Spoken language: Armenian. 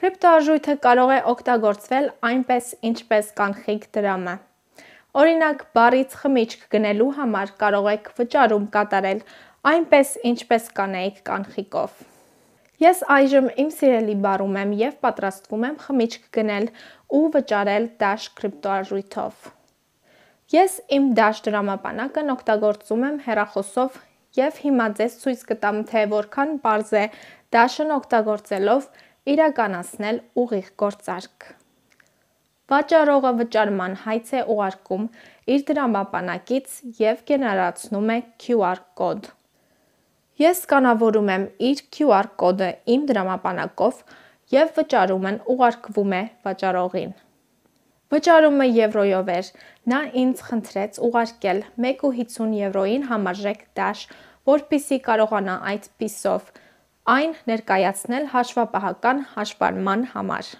Կրիպտոարժույթը կարող է օգտագործվել այնպես, ինչպես կանխիկ դրամը։ Օրինակ, բարից խմիչք գնելու համար կարող եք վճարում կատարել այնպես, ինչպես կանեիք կանխիկով։ Ես այժմ իմ սիրելի բարում եմ եւ պատրաստվում եմ խմիչք գնել ու վճարել Dash կրիպտոարժույթով։ Ես իմ Dash դրամապանակն օգտագործում եմ հեռախոսով եւ հիմա ձեզ ցույց կտամ թե որքան པարզ է Dash-ն օգտագործելով իրականացնել ուղիղ գործարք։ Վաճառողը վճարման հայց է ուղարկում իր դրամապանակից եւ գեներացնում է QR կոդ։ Ես սկանավորում եմ իր QR կոդը իմ դրամապանակով եւ վճարումն ուղարկվում է վաճառողին։ Վճարումը եվրոյով էր։ Նա ինձ խնդրեց ուղարկել 1.50 եվրոյին համարժեք դաշ, որpիսի կարողանա այդ պիսով այն ներկայացնել հաշվապահական հաշվառման համար։